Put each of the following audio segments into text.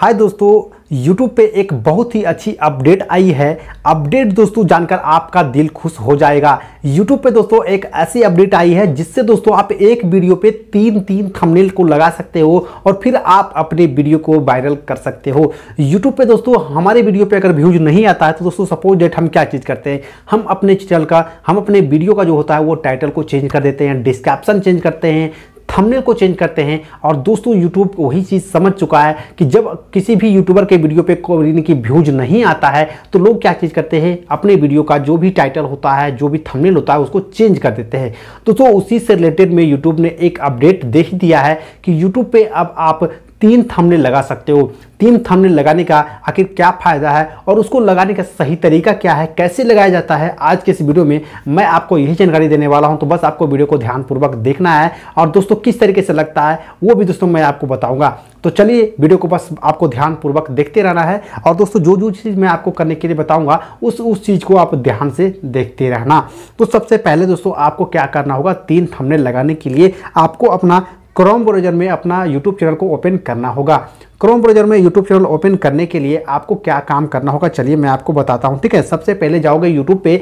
हाय दोस्तों YouTube पे एक बहुत ही अच्छी अपडेट आई है अपडेट दोस्तों जानकर आपका दिल खुश हो जाएगा YouTube पे दोस्तों एक ऐसी अपडेट आई है जिससे दोस्तों आप एक वीडियो पे तीन तीन थंबनेल को लगा सकते हो और फिर आप अपने वीडियो को वायरल कर सकते हो YouTube पे दोस्तों हमारे वीडियो पे अगर व्यूज नहीं आता है तो दोस्तों सपोज डेट हम क्या चीज़ करते हैं हम अपने चैनल का हम अपने वीडियो का जो होता है वो टाइटल को चेंज कर देते हैं डिस्क्रिप्सन चेंज करते हैं थंबनेल को चेंज करते हैं और दोस्तों यूट्यूब वही चीज़ समझ चुका है कि जब किसी भी यूट्यूबर के वीडियो पे यानी कि व्यूज नहीं आता है तो लोग क्या चीज़ करते हैं अपने वीडियो का जो भी टाइटल होता है जो भी थंबनेल होता है उसको चेंज कर देते हैं दोस्तों उसी से रिलेटेड में यूट्यूब ने एक अपडेट दे दिया है कि यूट्यूब पर अब आप तीन थमने लगा सकते हो तीन थमने लगाने का आखिर क्या फ़ायदा है और उसको लगाने का सही तरीका क्या है कैसे लगाया जाता है आज के इस वीडियो में मैं आपको यही जानकारी देने वाला हूं तो बस आपको वीडियो को ध्यानपूर्वक देखना है और दोस्तों किस तरीके से लगता है वो भी दोस्तों मैं आपको बताऊँगा तो चलिए वीडियो को बस आपको ध्यानपूर्वक देखते रहना है और दोस्तों जो जो चीज़ मैं आपको करने के लिए बताऊंगा उस उस चीज़ को आप ध्यान से देखते रहना तो सबसे पहले दोस्तों आपको क्या करना होगा तीन थमने लगाने के लिए आपको अपना क्रोम ब्राउजर में अपना यूट्यूब चैनल को ओपन करना होगा क्रोम ब्राउजर में यूट्यूब चैनल ओपन करने के लिए आपको क्या काम करना होगा चलिए मैं आपको बताता हूँ ठीक है सबसे पहले जाओगे यूट्यूब पे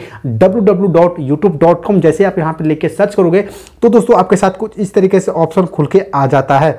www.youtube.com जैसे आप यहाँ पे लिख के सर्च करोगे तो दोस्तों आपके साथ कुछ इस तरीके से ऑप्शन खुल के आ जाता है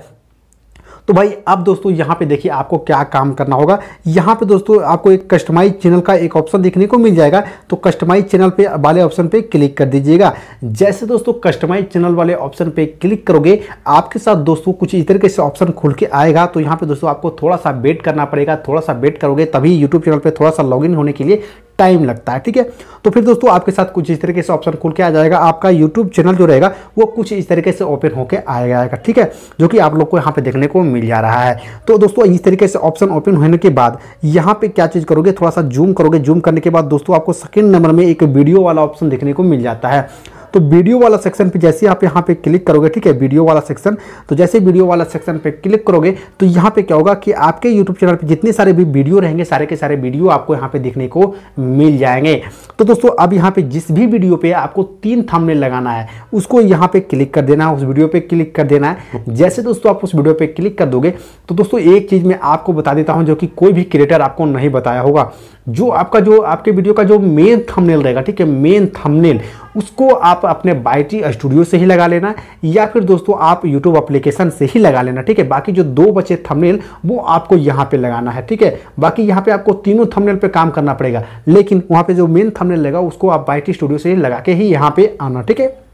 तो भाई अब दोस्तों यहाँ पे देखिए आपको क्या काम करना होगा यहाँ पे दोस्तों आपको एक कस्टमाइज चैनल का एक ऑप्शन देखने को मिल जाएगा तो कस्टमाइज चैनल पे वाले ऑप्शन पे क्लिक कर दीजिएगा जैसे दोस्तों कस्टमाइज चैनल वाले ऑप्शन पे क्लिक करोगे आपके साथ दोस्तों कुछ इस तरीके से ऑप्शन खुल के आएगा तो यहाँ पे दोस्तों आपको थोड़ा सा वेट करना पड़ेगा थोड़ा सा वेट करोगे तभी यूट्यूब चैनल पर थोड़ा सा लॉग होने के लिए टाइम लगता है ठीक है तो फिर दोस्तों आपके साथ कुछ इस तरीके से ऑप्शन खुल के आ जाएगा आपका यूट्यूब चैनल जो रहेगा वो कुछ इस तरीके से ओपन होकर आ जाएगा ठीक है जो कि आप लोग को यहाँ पे देखने को मिल जा रहा है तो दोस्तों इस तरीके से ऑप्शन ओपन होने के बाद यहाँ पे क्या चीज़ करोगे थोड़ा सा जूम करोगे जूम करने के बाद दोस्तों आपको सेकेंड नंबर में एक वीडियो वाला ऑप्शन देखने को मिल जाता है तो वीडियो वाला सेक्शन पे जैसे आप यहाँ पे क्लिक करोगे ठीक है वीडियो वाला सेक्शन तो जैसे वीडियो वाला सेक्शन पे क्लिक करोगे तो यहाँ पे क्या होगा कि आपके यूट्यूब चैनल पे जितने सारे भी वीडियो रहेंगे सारे के सारे वीडियो आपको यहाँ पे देखने को मिल जाएंगे तो दोस्तों अब यहाँ पे जिस भी वीडियो पे आपको तीन थंबनेल लगाना है उसको यहाँ पे क्लिक कर देना है उस वीडियो पे क्लिक कर देना है जैसे दोस्तों आप उस वीडियो पे क्लिक कर दोगे तो दोस्तों एक चीज़ मैं आपको बता देता हूँ जो कि कोई भी क्रिएटर आपको नहीं बताया होगा जो आपका जो आपके वीडियो का जो मेन थंबनेल रहेगा ठीक है मेन थंबनेल उसको आप अपने बाईटी स्टूडियो से ही लगा लेना या फिर दोस्तों आप यूट्यूब अप्लीकेशन से ही लगा लेना ठीक है बाकी जो दो बचे थंबनेल वो आपको यहाँ पे लगाना है ठीक है बाकी यहाँ पे आपको तीनों थंबनेल पे काम करना पड़ेगा लेकिन वहाँ पे जो मेन थंबनेल लगा उसको आप बाईटी स्टूडियो से ही लगा के ही यहाँ पे आना ठीक है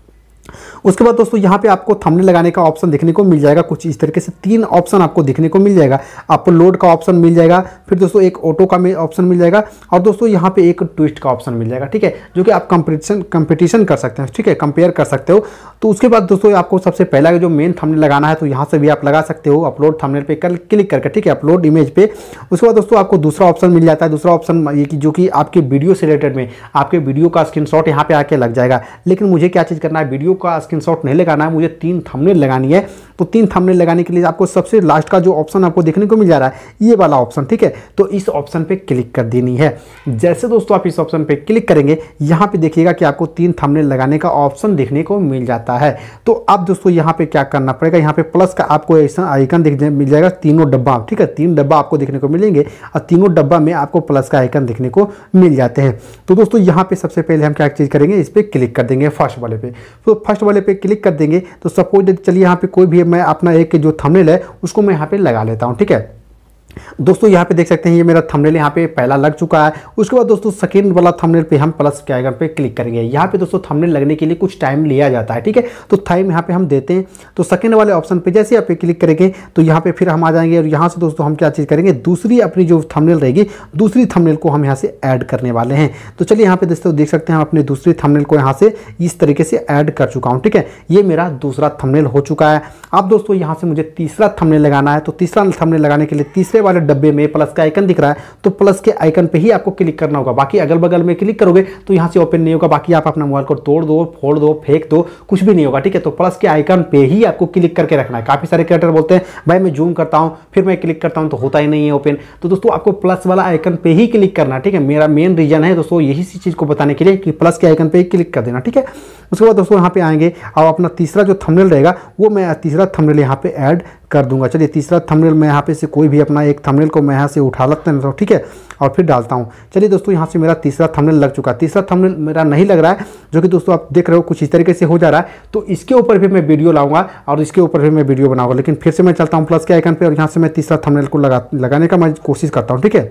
उसके बाद दोस्तों यहाँ पे आपको थंबनेल लगाने का ऑप्शन देखने को मिल जाएगा कुछ इस तरीके से तीन ऑप्शन आपको देखने को मिल जाएगा आपको लोड का ऑप्शन मिल जाएगा फिर दोस्तों एक ऑटो का ऑप्शन मिल जाएगा और दोस्तों यहाँ पे एक ट्विस्ट का ऑप्शन मिल जाएगा ठीक है जो कि आप कंपटीशन कंपटीशन कर सकते हैं ठीक है कंपेयर कर सकते हो तो उसके बाद दोस्तों आपको सबसे पहला जो मेन थमने लगाना है तो यहाँ से भी आप लगा सकते हो अपलोड थमने पर कर क्लिक करके ठीक है अपलोड इमेज पर उसके बाद दोस्तों आपको दूसरा ऑप्शन मिल जाता है दूसरा ऑप्शन ये कि जो कि आपके वीडियो से रिलेटेड में आपके वीडियो का स्क्रीन शॉट यहाँ पे आके लग जाएगा लेकिन मुझे क्या चीज़ करना है वीडियो का स्क्रीनशॉट नहीं लगाना है मुझे तीन थंबनेल लगानी है तो तीन थंबनेल लगाने के लिए आपको सबसे लास्ट का जो ऑप्शन आपको देखने को मिल जा रहा है ये वाला ऑप्शन ठीक है तो इस ऑप्शन पे क्लिक कर देनी है जैसे दोस्तों आप इस ऑप्शन पे क्लिक करेंगे यहाँ पे देखिएगा कि आपको तीन थंबनेल लगाने का ऑप्शन देखने को मिल जाता है तो अब दोस्तों यहाँ पर क्या करना पड़ेगा यहाँ पर प्लस का आपको ऐसा आइकन देख मिल जाएगा तीनों डब्बा ठीक है तीन डब्बा आपको देखने को मिलेंगे और तीनों डब्बा में आपको प्लस का आइकन देखने को मिल जाते हैं तो दोस्तों यहाँ पे सबसे पहले हम क्या चीज़ करेंगे इस पर क्लिक कर देंगे फर्स्ट वाले पे तो फर्स्ट वाले पे क्लिक कर देंगे तो सपोज चलिए यहाँ पे कोई भी मैं अपना एक जो थंबनेल है उसको मैं यहाँ पे लगा लेता हूँ ठीक है दोस्तों यहाँ पे देख सकते हैं ये मेरा थंबनेल यहाँ पे पहला लग चुका है उसके बाद दोस्तों सेकेंड वाला थंबनेल पे हम प्लस के आइकन पे क्लिक करेंगे यहाँ पे दोस्तों थंबनेल लगने के लिए कुछ टाइम लिया जाता है ठीक है तो टाइम यहाँ पे हम देते हैं तो सेकेंड वाले ऑप्शन पे जैसे आप क्लिक करेंगे तो यहाँ पे फिर हम आ जाएंगे और यहाँ से दोस्तों हम क्या चीज़ करेंगे दूसरी अपनी जो थमनेल रहेगी दूसरी थमनेल को हम यहाँ से ऐड करने वाले हैं तो चलिए यहाँ पे दोस्तों देख सकते हैं हम अपने दूसरी थमनेल को यहाँ से इस तरीके से ऐड कर चुका हूँ ठीक है ये मेरा दूसरा थमनेल हो चुका है अब दोस्तों यहाँ से मुझे तीसरा थमनेल लगाना है तो तीसरा थमनेल लगाने के लिए तीसरे वाले डब्बे में प्लस का आइकन दिख रहा है तो प्लस के आइकन पे ही आपको क्लिक करना होगा बाकी अगल बगल में क्लिक करोगे तो यहाँ से ओपन नहीं होगा बाकी आप अपना मोबाइल को तोड़ दो फोड़ दो फेंक दो कुछ भी नहीं होगा ठीक है तो प्लस के आइकन पे ही आपको क्लिक करके रखना है काफ़ी सारे क्रिएटर बोलते हैं भाई मैं जूम करता हूँ फिर मैं क्लिक करता हूँ तो होता ही नहीं है ओपन तो दोस्तों आपको प्लस वाला आइकन पे ही क्लिक करना ठीक है मेरा मेन रीजन है दोस्तों यही चीज़ को बताने के लिए कि प्लस के आइकन पे ही क्लिक कर देना ठीक है उसके बाद दोस्तों यहाँ पे आएंगे और अपना तीसरा जो थंबनेल रहेगा वो मैं तीसरा थंबनेल यहाँ पे ऐड कर दूंगा चलिए तीसरा थंबनेल मैं यहाँ पे से कोई भी अपना एक थंबनेल को मैं यहाँ से उठा लेता हूँ ठीक है और फिर डालता हूँ चलिए दोस्तों यहाँ से मेरा तीसरा थंबनेल लग चुका है तीसरा थंबनेल मेरा नहीं लग रहा है जो कि दोस्तों आप देख रहे हो कुछ इस तरीके से हो जा रहा है तो इसके ऊपर भी मैं वीडियो लाऊंगा और इसके ऊपर भी मैं वीडियो बनाऊंगा लेकिन फिर से मैं चलता हूँ प्लस के आइकन पर और यहाँ से मैं तीसरा थमनेल को लगा लगाने का मैं कोशिश करता हूँ ठीक है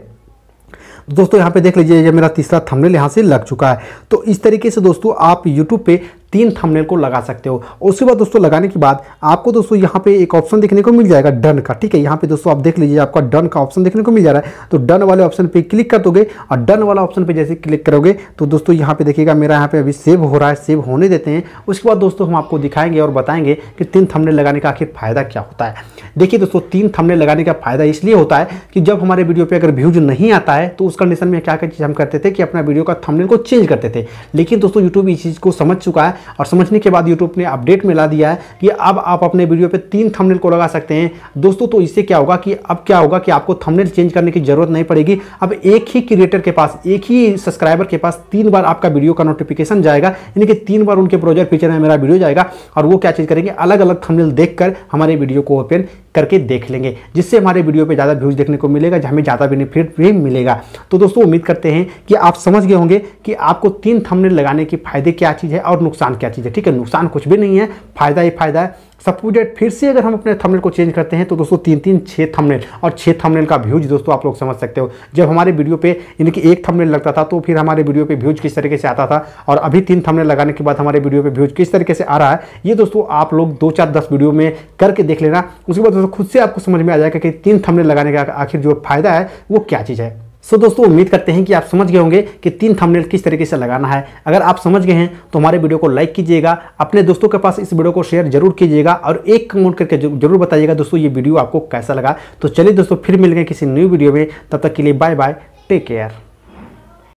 दोस्तों यहाँ पे देख लीजिए ये मेरा तीसरा थंबनेल यहाँ से लग चुका है तो इस तरीके से दोस्तों आप YouTube पे तीन थंबनेल को लगा सकते हो उसके बाद दोस्तों लगाने के बाद आपको दोस्तों यहाँ पे एक ऑप्शन देखने को मिल जाएगा डन का ठीक है यहाँ पे दोस्तों आप देख लीजिए आपका डन का ऑप्शन देखने को मिल जा रहा है तो डन वाले ऑप्शन पे क्लिक कर दोगे और डन वाला ऑप्शन पे जैसे क्लिक करोगे तो दोस्तों यहाँ पे देखिएगा मेरा यहाँ पे अभी सेव हो रहा है सेव होने देते हैं उसके बाद दोस्तों हम आपको दिखाएंगे और बताएंगे कि तीन थमनेल लगाने का आखिर फायदा क्या होता है देखिए दोस्तों तीन थमनेल लगाने का फायदा इसलिए होता है कि जब हमारे वीडियो पर अगर व्यूज नहीं आता है तो उस कंडीशन में क्या क्या चीज़ हम करते थे कि अपना वीडियो का थमनेल को चेंज करते थे लेकिन दोस्तों यूट्यूब इस चीज़ को समझ चुका है और समझने के बाद यूट्यूब ने अपडेट में ला दिया है कि अब आप अपने वीडियो पर तीन थमनेल को लगा सकते हैं दोस्तों तो इससे क्या होगा कि अब क्या होगा कि आपको थमनेल चेंज करने की जरूरत नहीं पड़ेगी अब एक ही क्रिएटर के पास एक ही सब्सक्राइबर के पास तीन बार आपका वीडियो का नोटिफिकेशन जाएगा यानी कि तीन बार उनके ब्राउजर फीचर में मेरा वीडियो जाएगा और वो क्या चीज़ करेंगे अलग अलग थमनेल देखकर हमारे वीडियो को ओपन करके देख लेंगे जिससे हमारे वीडियो पे ज़्यादा व्यूज़ देखने को मिलेगा हमें ज़्यादा बेनिफिट भी मिलेगा तो दोस्तों उम्मीद करते हैं कि आप समझ गए होंगे कि आपको तीन थमने लगाने के फायदे क्या चीज़ है और नुकसान क्या चीज़ है ठीक है नुकसान कुछ भी नहीं है फ़ायदा ही फ़ायदा है सपोज डेट फिर से अगर हम अपने थंबनेल को चेंज करते हैं तो दोस्तों तीन तीन छः थंबनेल और छः थंबनेल का व्यूज दोस्तों आप लोग समझ सकते हो जब हमारे वीडियो पे यानी कि एक थंबनेल लगता था तो फिर हमारे वीडियो पे व्यूज किस तरीके से आता था और अभी तीन थंबनेल लगाने के बाद हमारे वीडियो पे व्यूज किस तरीके से आ रहा है ये दोस्तों आप लोग दो चार दस वीडियो में करके देख लेना उसके बाद दोस्तों खुद से आपको समझ में आ जाएगा कि तीन थमनेल लगाने का आखिर जो फायदा है वो क्या चीज़ है सो दोस्तों उम्मीद करते हैं कि आप समझ गए होंगे कि तीन थंबनेल किस तरीके से लगाना है अगर आप समझ गए हैं तो हमारे वीडियो को लाइक कीजिएगा अपने दोस्तों के पास इस वीडियो को शेयर जरूर कीजिएगा और एक कमेंट करके जरूर बताइएगा दोस्तों ये वीडियो आपको कैसा लगा तो चलिए दोस्तों फिर मिल गए किसी न्यू वीडियो में तब तक के लिए बाय बाय टेक केयर